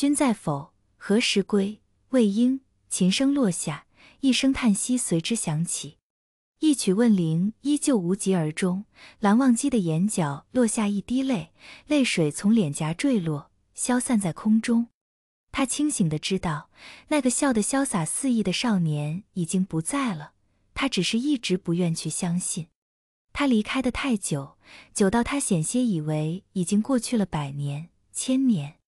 君在否？何时归？魏婴琴声落下，一声叹息随之响起。一曲问灵依旧无疾而终。蓝忘机的眼角落下一滴泪，泪水从脸颊坠落，消散在空中。他清醒的知道，那个笑得潇洒肆意的少年已经不在了。他只是一直不愿去相信。他离开的太久，久到他险些以为已经过去了百年、千年。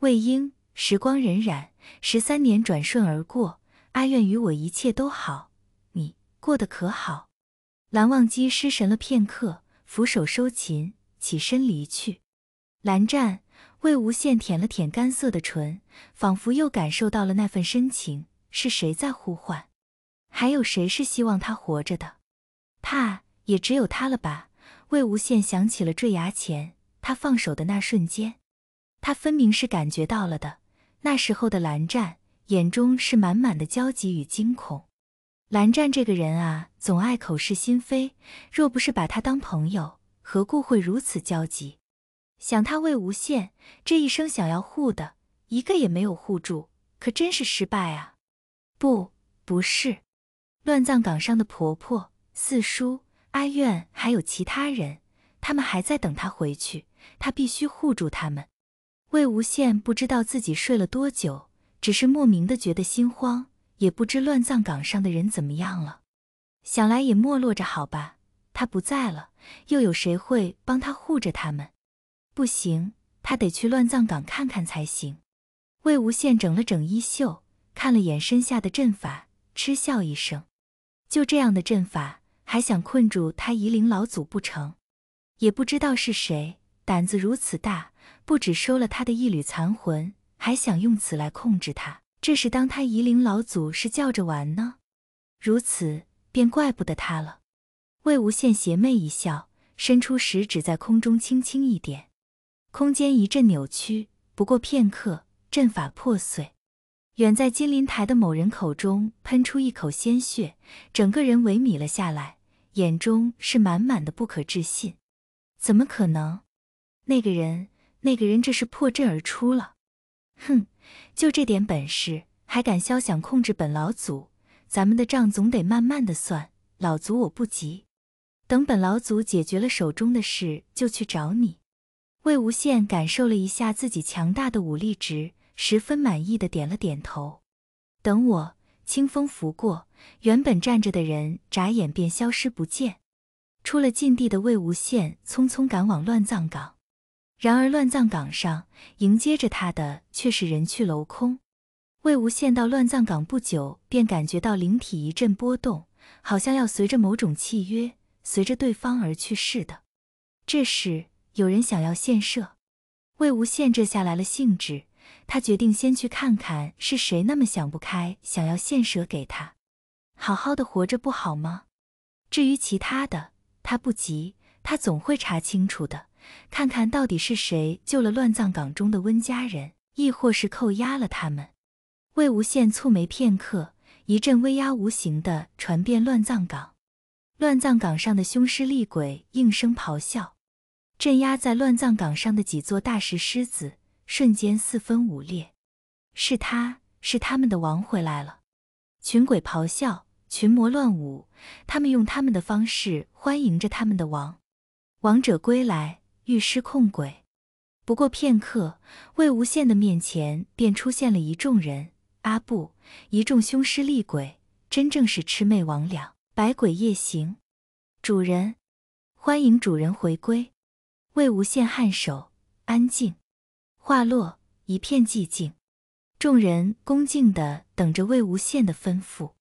魏婴，时光荏苒，十三年转瞬而过。阿苑与我一切都好，你过得可好？蓝忘机失神了片刻，扶手收琴，起身离去。蓝湛、魏无羡舔了舔干涩的唇，仿佛又感受到了那份深情。是谁在呼唤？还有谁是希望他活着的？怕也只有他了吧？魏无羡想起了坠崖前他放手的那瞬间。他分明是感觉到了的。那时候的蓝湛眼中是满满的焦急与惊恐。蓝湛这个人啊，总爱口是心非。若不是把他当朋友，何故会如此焦急？想他魏无羡这一生想要护的，一个也没有护住，可真是失败啊！不，不是。乱葬岗上的婆婆、四叔、阿苑，还有其他人，他们还在等他回去。他必须护住他们。魏无羡不知道自己睡了多久，只是莫名的觉得心慌，也不知乱葬岗上的人怎么样了。想来也没落着好吧，他不在了，又有谁会帮他护着他们？不行，他得去乱葬岗看看才行。魏无羡整了整衣袖，看了眼身下的阵法，嗤笑一声：“就这样的阵法，还想困住他夷陵老祖不成？也不知道是谁胆子如此大。”不止收了他的一缕残魂，还想用此来控制他，这是当他夷陵老祖是叫着玩呢？如此便怪不得他了。魏无羡邪魅一笑，伸出食指在空中轻轻一点，空间一阵扭曲。不过片刻，阵法破碎。远在金鳞台的某人口中喷出一口鲜血，整个人萎靡了下来，眼中是满满的不可置信：怎么可能？那个人。那个人这是破阵而出了，哼，就这点本事还敢肖想控制本老祖？咱们的账总得慢慢的算。老祖我不急，等本老祖解决了手中的事，就去找你。魏无羡感受了一下自己强大的武力值，十分满意的点了点头。等我。清风拂过，原本站着的人眨眼便消失不见。出了禁地的魏无羡匆匆赶往乱葬岗。然而，乱葬岗上迎接着他的却是人去楼空。魏无羡到乱葬岗不久，便感觉到灵体一阵波动，好像要随着某种契约，随着对方而去似的。这时有人想要献舍。魏无羡这下来了兴致，他决定先去看看是谁那么想不开，想要献舍给他。好好的活着不好吗？至于其他的，他不急，他总会查清楚的。看看到底是谁救了乱葬岗中的温家人，亦或是扣押了他们？魏无羡蹙眉片刻，一阵威压无形的传遍乱葬岗，乱葬岗上的凶尸厉鬼应声咆哮，镇压在乱葬岗上的几座大石狮子瞬间四分五裂。是他，是他们的王回来了！群鬼咆哮，群魔乱舞，他们用他们的方式欢迎着他们的王，王者归来。御失控鬼，不过片刻，魏无羡的面前便出现了一众人。阿布，一众凶尸厉鬼，真正是魑魅魍魉，百鬼夜行。主人，欢迎主人回归。魏无羡颔首，安静。话落，一片寂静，众人恭敬的等着魏无羡的吩咐。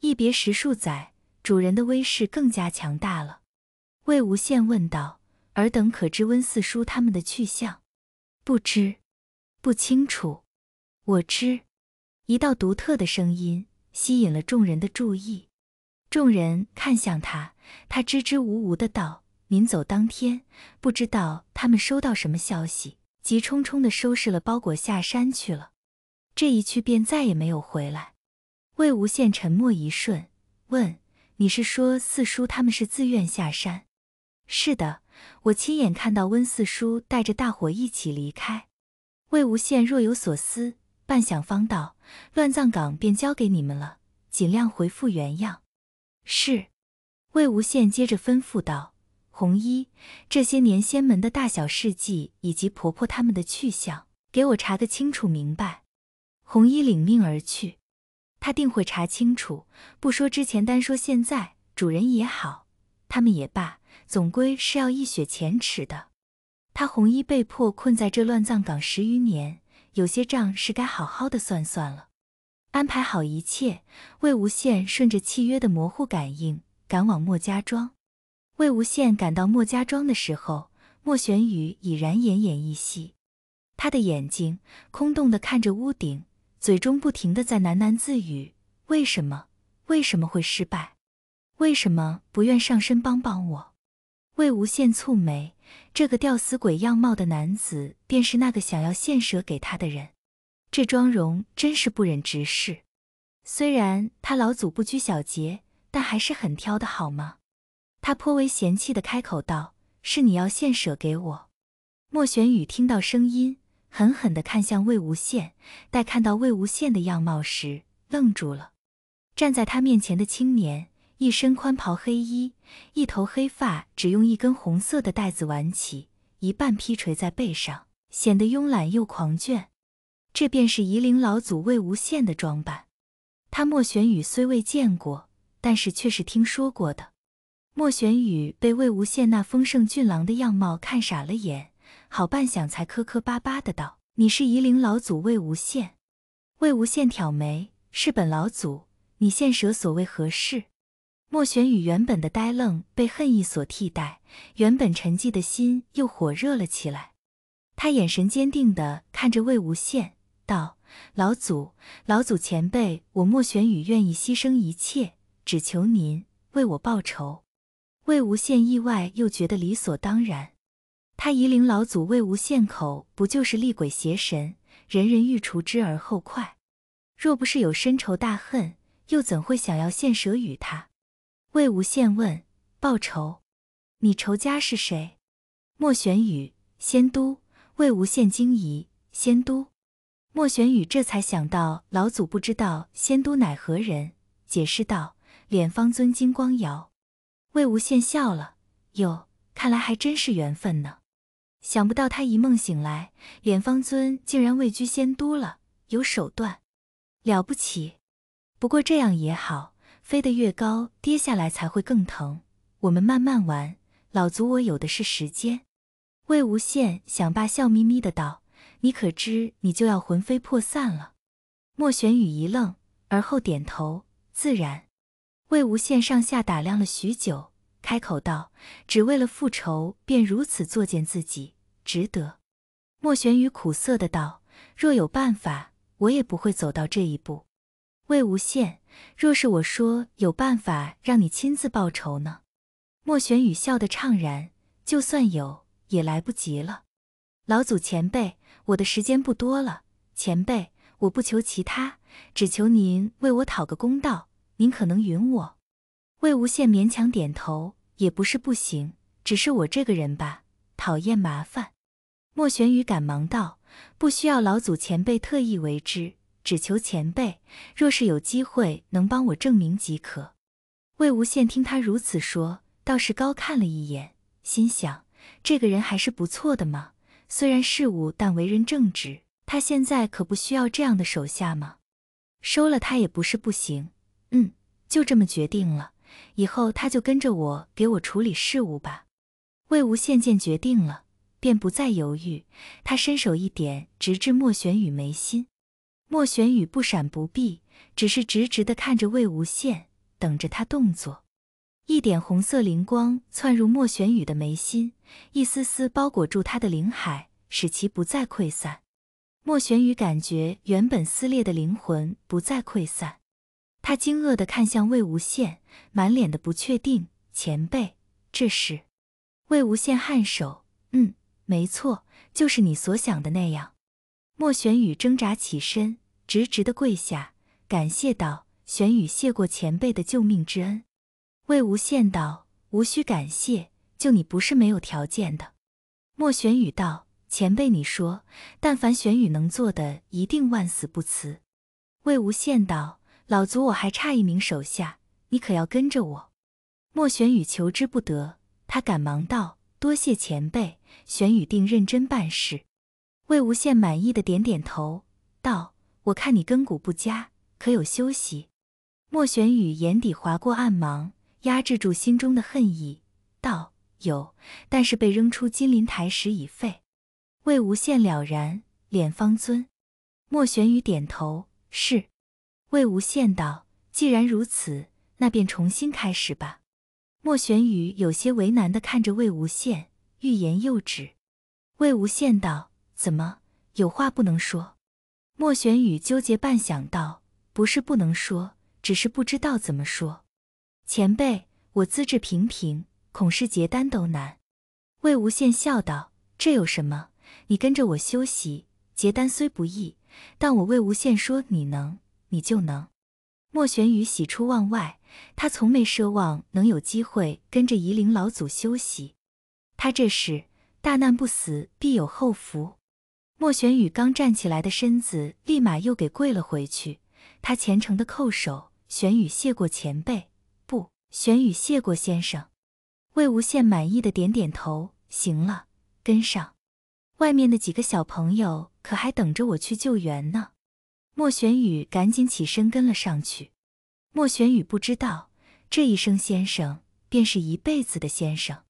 一别十数载，主人的威势更加强大了。魏无羡问道。尔等可知温四叔他们的去向？不知，不清楚。我知。一道独特的声音吸引了众人的注意。众人看向他，他支支吾吾的道：“临走当天，不知道他们收到什么消息，急冲冲的收拾了包裹下山去了。这一去便再也没有回来。”魏无羡沉默一瞬，问：“你是说四叔他们是自愿下山？”是的，我亲眼看到温四叔带着大伙一起离开。魏无羡若有所思，半晌方道：“乱葬岗便交给你们了，尽量回复原样。”是。魏无羡接着吩咐道：“红衣，这些年仙门的大小事迹以及婆婆他们的去向，给我查个清楚明白。”红衣领命而去，他定会查清楚。不说之前，单说现在，主人也好。他们也罢，总归是要一雪前耻的。他红衣被迫困在这乱葬岗十余年，有些账是该好好的算算了。安排好一切，魏无羡顺着契约的模糊感应，赶往莫家庄。魏无羡赶到莫家庄的时候，莫玄羽已然奄奄一息。他的眼睛空洞的看着屋顶，嘴中不停的在喃喃自语：“为什么？为什么会失败？”为什么不愿上身帮帮我？魏无羡蹙眉，这个吊死鬼样貌的男子便是那个想要献舍给他的人。这妆容真是不忍直视。虽然他老祖不拘小节，但还是很挑的好吗？他颇为嫌弃的开口道：“是你要献舍给我。”莫玄宇听到声音，狠狠地看向魏无羡。待看到魏无羡的样貌时，愣住了。站在他面前的青年。一身宽袍黑衣，一头黑发只用一根红色的带子挽起，一半披垂在背上，显得慵懒又狂卷。这便是夷陵老祖魏无羡的装扮。他莫玄宇虽未见过，但是却是听说过的。莫玄宇被魏无羡那丰盛俊朗的样貌看傻了眼，好半晌才磕磕巴巴的道：“你是夷陵老祖魏无羡？”魏无羡挑眉：“是本老祖，你现舍所为何事？”莫玄宇原本的呆愣被恨意所替代，原本沉寂的心又火热了起来。他眼神坚定地看着魏无羡，道：“老祖，老祖前辈，我莫玄宇愿意牺牲一切，只求您为我报仇。”魏无羡意外又觉得理所当然。他夷陵老祖魏无羡口不就是厉鬼邪神，人人欲除之而后快。若不是有深仇大恨，又怎会想要献蛇与他？魏无羡问：“报仇，你仇家是谁？”莫玄宇：“仙都。”魏无羡惊疑：“仙都？”莫玄宇这才想到老祖不知道仙都乃何人，解释道：“脸方尊金光瑶。”魏无羡笑了：“哟，看来还真是缘分呢。想不到他一梦醒来，脸方尊竟然位居仙都了，有手段，了不起。不过这样也好。”飞得越高，跌下来才会更疼。我们慢慢玩，老祖，我有的是时间。魏无羡想罢，笑眯眯的道：“你可知你就要魂飞魄散了？”莫玄宇一愣，而后点头：“自然。”魏无羡上下打量了许久，开口道：“只为了复仇，便如此作践自己，值得？”莫玄宇苦涩的道：“若有办法，我也不会走到这一步。”魏无羡，若是我说有办法让你亲自报仇呢？莫玄宇笑得怅然，就算有，也来不及了。老祖前辈，我的时间不多了。前辈，我不求其他，只求您为我讨个公道。您可能允我。魏无羡勉强点头，也不是不行，只是我这个人吧，讨厌麻烦。莫玄宇赶忙道：“不需要老祖前辈特意为之。”只求前辈，若是有机会能帮我证明即可。魏无羡听他如此说，倒是高看了一眼，心想这个人还是不错的嘛，虽然事务，但为人正直。他现在可不需要这样的手下嘛，收了他也不是不行。嗯，就这么决定了，以后他就跟着我，给我处理事务吧。魏无羡见决定了，便不再犹豫，他伸手一点，直至莫玄羽眉心。莫玄宇不闪不避，只是直直的看着魏无羡，等着他动作。一点红色灵光窜入莫玄宇的眉心，一丝丝包裹住他的灵海，使其不再溃散。莫玄宇感觉原本撕裂的灵魂不再溃散，他惊愕的看向魏无羡，满脸的不确定：“前辈，这是？”魏无羡颔首：“嗯，没错，就是你所想的那样。”莫玄宇挣扎起身。直直的跪下，感谢道：“玄宇，谢过前辈的救命之恩。”魏无羡道：“无需感谢，救你不是没有条件的。”莫玄宇道：“前辈，你说，但凡玄宇能做的，一定万死不辞。”魏无羡道：“老祖，我还差一名手下，你可要跟着我。”莫玄宇求之不得，他赶忙道：“多谢前辈，玄宇定认真办事。”魏无羡满意的点点头，道。我看你根骨不佳，可有休息？莫玄宇眼底划过暗芒，压制住心中的恨意，道：“有，但是被扔出金鳞台时已废。”魏无羡了然，脸方尊。莫玄宇点头，是。魏无羡道：“既然如此，那便重新开始吧。”莫玄宇有些为难地看着魏无羡，欲言又止。魏无羡道：“怎么，有话不能说？”莫玄宇纠结半晌道：“不是不能说，只是不知道怎么说。前辈，我资质平平，恐是结丹都难。”魏无羡笑道：“这有什么？你跟着我修习，结丹虽不易，但我魏无羡说你能，你就能。”莫玄宇喜出望外，他从没奢望能有机会跟着夷陵老祖修习，他这是大难不死，必有后福。莫玄宇刚站起来的身子，立马又给跪了回去。他虔诚的叩首，玄宇谢过前辈，不，玄宇谢过先生。魏无羡满意的点点头，行了，跟上。外面的几个小朋友可还等着我去救援呢。莫玄宇赶紧起身跟了上去。莫玄宇不知道，这一声先生，便是一辈子的先生。